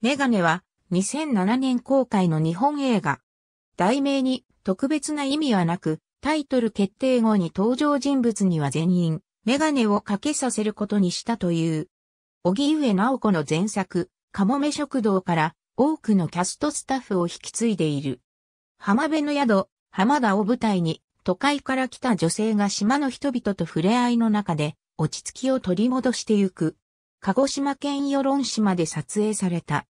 メガネは2007年公開の日本映画。題名に特別な意味はなく、タイトル決定後に登場人物には全員メガネをかけさせることにしたという。小木上直子の前作、カモメ食堂から多くのキャストスタッフを引き継いでいる。浜辺の宿、浜田を舞台に都会から来た女性が島の人々と触れ合いの中で落ち着きを取り戻してゆく。鹿児島県与論島で撮影された。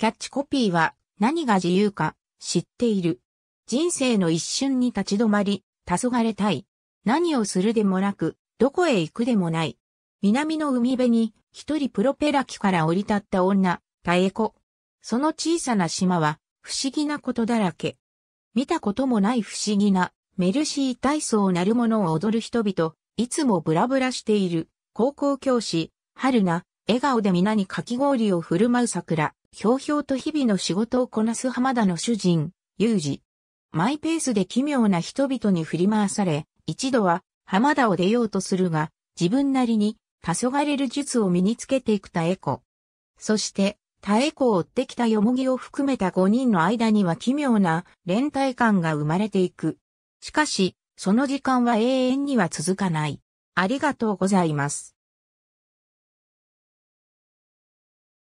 キャッチコピーは、何が自由か、知っている。人生の一瞬に立ち止まり、黄昏たい。何をするでもなく、どこへ行くでもない。南の海辺に、一人プロペラ機から降り立った女、タエコ。その小さな島は、不思議なことだらけ。見たこともない不思議な、メルシー体操なるものを踊る人々、いつもブラブラしている、高校教師、春菜、笑顔で皆にかき氷を振る舞う桜、ひょうひょうと日々の仕事をこなす浜田の主人、ユージ。マイペースで奇妙な人々に振り回され、一度は浜田を出ようとするが、自分なりに黄昏る術を身につけていくタエコ。そして、タエコを追ってきたヨモギを含めた5人の間には奇妙な連帯感が生まれていく。しかし、その時間は永遠には続かない。ありがとうございます。